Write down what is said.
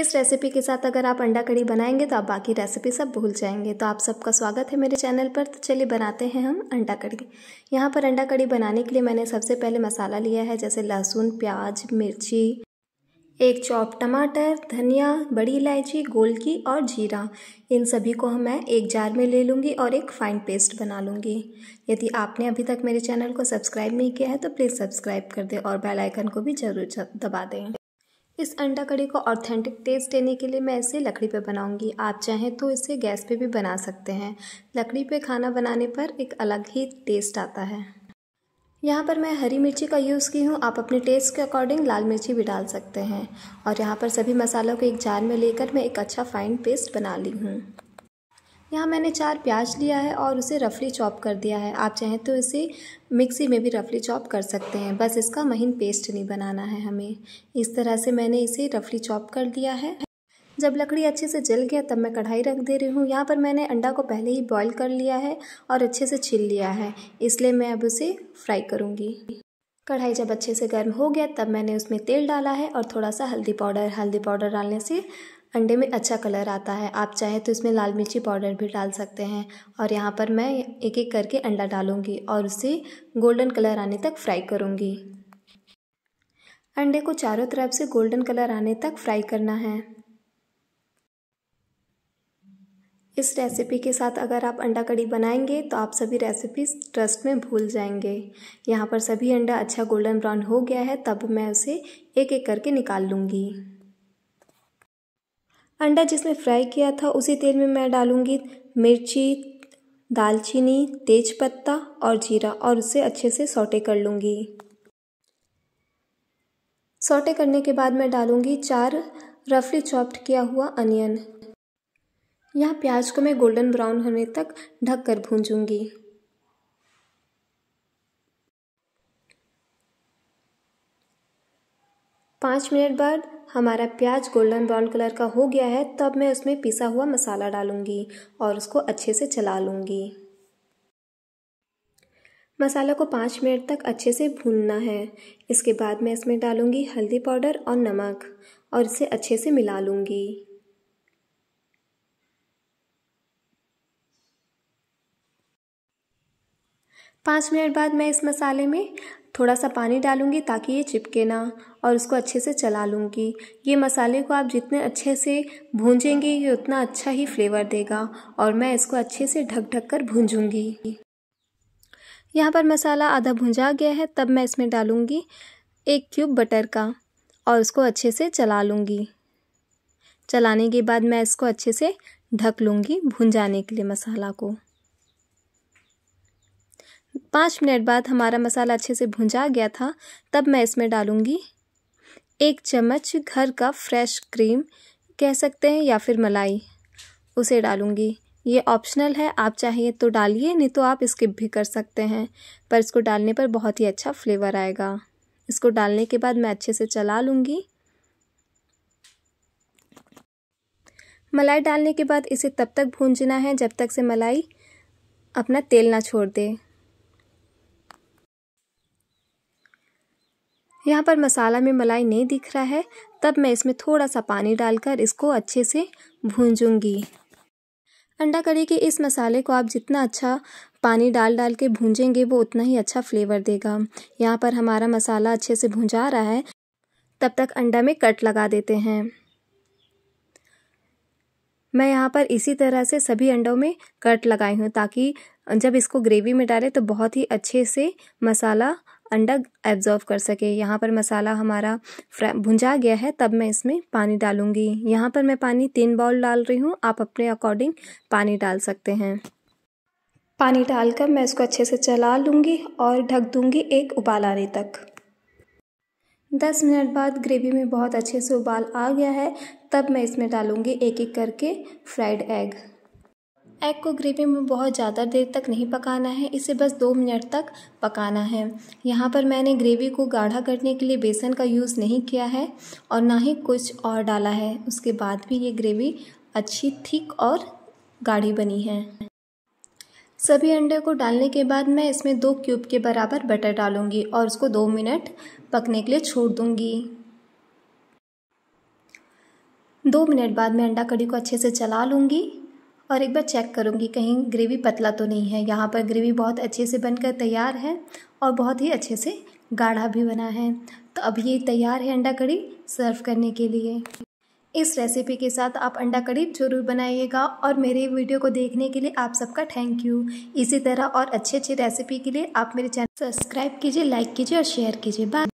इस रेसिपी के साथ अगर आप अंडा कड़ी बनाएंगे तो आप बाकी रेसिपी सब भूल जाएंगे तो आप सबका स्वागत है मेरे चैनल पर तो चलिए बनाते हैं हम अंडा कड़ी यहाँ पर अंडा कड़ी बनाने के लिए मैंने सबसे पहले मसाला लिया है जैसे लहसुन प्याज मिर्ची एक चौप टमाटर धनिया बड़ी इलायची गोलकी और जीरा इन सभी को मैं एक जार में ले लूँगी और एक फाइन पेस्ट बना लूँगी यदि आपने अभी तक मेरे चैनल को सब्सक्राइब नहीं किया है तो प्लीज़ सब्सक्राइब कर दें और बेलाइकन को भी ज़रूर दबा दें इस अंडा कड़ी को ऑथेंटिक टेस्ट देने के लिए मैं इसे लकड़ी पर बनाऊंगी आप चाहें तो इसे गैस पे भी बना सकते हैं लकड़ी पे खाना बनाने पर एक अलग ही टेस्ट आता है यहाँ पर मैं हरी मिर्ची का यूज़ की हूँ आप अपने टेस्ट के अकॉर्डिंग लाल मिर्ची भी डाल सकते हैं और यहाँ पर सभी मसालों को एक जार में लेकर मैं एक अच्छा फाइन पेस्ट बना ली हूँ यहाँ मैंने चार प्याज लिया है और उसे रफली चॉप कर दिया है आप चाहें तो इसे मिक्सी में भी रफली चॉप कर सकते हैं बस इसका महीन पेस्ट नहीं बनाना है हमें इस तरह से मैंने इसे रफली चॉप कर दिया है जब लकड़ी अच्छे से जल गया तब मैं कढ़ाई रख दे रही हूँ यहाँ पर मैंने अंडा को पहले ही बॉईल कर लिया है और अच्छे से छिल लिया है इसलिए मैं अब उसे फ्राई करूँगी कढ़ाई जब अच्छे से गर्म हो गया तब मैंने उसमें तेल डाला है और थोड़ा सा हल्दी पाउडर हल्दी पाउडर डालने से अंडे में अच्छा कलर आता है आप चाहें तो इसमें लाल मिर्ची पाउडर भी डाल सकते हैं और यहाँ पर मैं एक एक करके अंडा डालूँगी और उसे गोल्डन कलर आने तक फ्राई करूँगी अंडे को चारों तरफ से गोल्डन कलर आने तक फ्राई करना है इस रेसिपी के साथ अगर आप अंडा कड़ी बनाएंगे तो आप सभी रेसिपीज ट्रस्ट में भूल जाएंगे यहाँ पर सभी अंडा अच्छा गोल्डन ब्राउन हो गया है तब मैं उसे एक एक करके निकाल लूँगी अंडा जिसमें फ्राई किया था उसी तेल में मैं डालूंगी मिर्ची दालचीनी तेज़पत्ता और जीरा और उसे अच्छे से सौटे कर लूँगी सौटे करने के बाद मैं डालूंगी चार रफली चॉप्ड किया हुआ अनियन यहाँ प्याज को मैं गोल्डन ब्राउन होने तक ढक कर भूंजूंगी पाँच मिनट बाद हमारा प्याज गोल्डन ब्राउन कलर का हो गया है तब मैं उसमें पिसा हुआ मसाला डालूंगी और उसको अच्छे से चला लूंगी मसाला को पाँच मिनट तक अच्छे से भूनना है इसके बाद मैं इसमें डालूंगी हल्दी पाउडर और नमक और इसे अच्छे से मिला लूंगी पाँच मिनट बाद मैं इस मसाले में थोड़ा सा पानी डालूँगी ताकि ये चिपके ना और उसको अच्छे से चला लूँगी ये मसाले को आप जितने अच्छे से भूंजेंगे ये उतना अच्छा ही फ्लेवर देगा और मैं इसको अच्छे से ढक ढक कर भूंजूँगी यहाँ पर मसाला आधा भूंजा गया है तब मैं इसमें डालूँगी एक क्यूब बटर का और उसको अच्छे से चला लूँगी चलाने के बाद मैं इसको अच्छे से ढक लूँगी भुंजाने के लिए मसाला को पाँच मिनट बाद हमारा मसाला अच्छे से भुंजा गया था तब मैं इसमें डालूँगी एक चम्मच घर का फ्रेश क्रीम कह सकते हैं या फिर मलाई उसे डालूँगी ये ऑप्शनल है आप चाहिए तो डालिए नहीं तो आप स्किप भी कर सकते हैं पर इसको डालने पर बहुत ही अच्छा फ्लेवर आएगा इसको डालने के बाद मैं अच्छे से चला लूँगी मलाई डालने के बाद इसे तब तक भूंजना है जब तक से मलाई अपना तेल ना छोड़ दे यहाँ पर मसाला में मलाई नहीं दिख रहा है तब मैं इसमें थोड़ा सा पानी डालकर इसको अच्छे से भूंजूंगी अंडा करी के इस मसाले को आप जितना अच्छा पानी डाल डाल के भूंजेंगे वो उतना ही अच्छा फ्लेवर देगा यहाँ पर हमारा मसाला अच्छे से भूंजा रहा है तब तक अंडा में कट लगा देते हैं मैं यहाँ पर इसी तरह से सभी अंडों में कट लगाई हूँ ताकि जब इसको ग्रेवी में डालें तो बहुत ही अच्छे से मसाला अंडा एब्ज़ॉर्व कर सके यहाँ पर मसाला हमारा भुंजा गया है तब मैं इसमें पानी डालूँगी यहाँ पर मैं पानी तीन बाउल डाल रही हूँ आप अपने अकॉर्डिंग पानी डाल सकते हैं पानी डालकर मैं इसको अच्छे से चला लूँगी और ढक दूँगी एक उबाल आने तक दस मिनट बाद ग्रेवी में बहुत अच्छे से उबाल आ गया है तब मैं इसमें डालूँगी एक एक करके फ्राइड एग एग को ग्रेवी में बहुत ज़्यादा देर तक नहीं पकाना है इसे बस दो मिनट तक पकाना है यहाँ पर मैंने ग्रेवी को गाढ़ा करने के लिए बेसन का यूज़ नहीं किया है और ना ही कुछ और डाला है उसके बाद भी ये ग्रेवी अच्छी थिक और गाढ़ी बनी है सभी अंडे को डालने के बाद मैं इसमें दो क्यूब के बराबर बटर डालूंगी और उसको दो मिनट पकने के लिए छोड़ दूंगी दो मिनट बाद मैं अंडा कड़ी को अच्छे से चला लूँगी और एक बार चेक करूँगी कहीं ग्रेवी पतला तो नहीं है यहाँ पर ग्रेवी बहुत अच्छे से बनकर तैयार है और बहुत ही अच्छे से गाढ़ा भी बना है तो अब ये तैयार है अंडा कड़ी सर्व करने के लिए इस रेसिपी के साथ आप अंडा कड़ी जरूर बनाइएगा और मेरे वीडियो को देखने के लिए आप सबका थैंक यू इसी तरह और अच्छी अच्छे रेसिपी के लिए आप मेरे चैनल सब्सक्राइब कीजिए लाइक कीजिए और शेयर कीजिए बाय